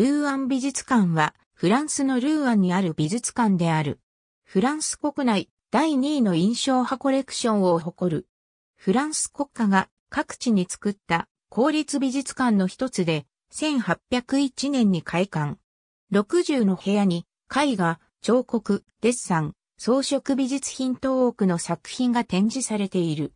ルーアン美術館は、フランスのルーアンにある美術館である。フランス国内第2位の印象派コレクションを誇る。フランス国家が各地に作った公立美術館の一つで、1801年に開館。60の部屋に絵画、彫刻、デッサン、装飾美術品等多くの作品が展示されている。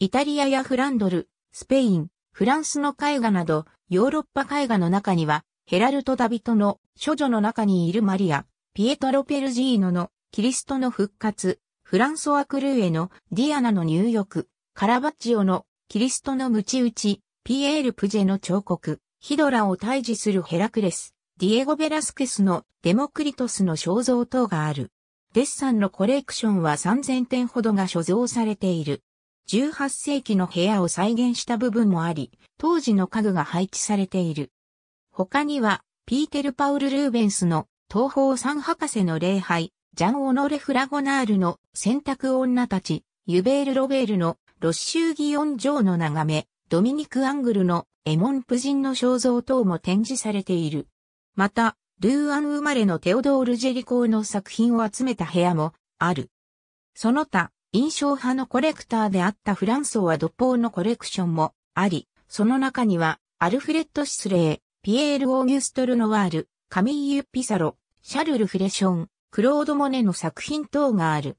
イタリアやフランドル、スペイン、フランスの絵画など、ヨーロッパ絵画の中には、ヘラルト・ダビトの処女の中にいるマリア、ピエトロ・ペルジーノのキリストの復活、フランソワ・クルーエのディアナの入浴、カラバッジオのキリストのムチ打ち、ピエール・プジェの彫刻、ヒドラを退治するヘラクレス、ディエゴ・ベラスケスのデモクリトスの肖像等がある。デッサンのコレクションは3000点ほどが所蔵されている。18世紀の部屋を再現した部分もあり、当時の家具が配置されている。他には、ピーテル・パウル・ルーベンスの東方三博士の礼拝、ジャン・オノレ・フラゴナールの選択女たち、ユベール・ロベールのロッシューギオンーの眺め、ドミニク・アングルのエモン・プジンの肖像等も展示されている。また、ルーアン生まれのテオドール・ジェリコーの作品を集めた部屋もある。その他、印象派のコレクターであったフランソワ・ドポーのコレクションもあり、その中には、アルフレッド・シスレー、ピエール・オーギュスト・ルノワール、カミーユ・ピサロ、シャルル・フレション、クロード・モネの作品等がある。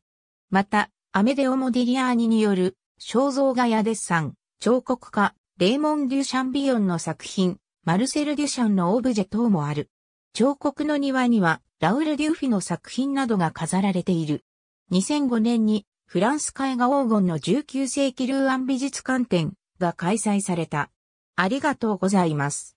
また、アメデオ・モディリアーニによる、肖像画やデッサン、彫刻家、レーモン・デュ・シャンビヨンの作品、マルセル・デュシャンのオブジェ等もある。彫刻の庭には、ラウル・デューフィの作品などが飾られている。2005年に、フランス絵画黄金の19世紀ルーアン美術館展が開催された。ありがとうございます。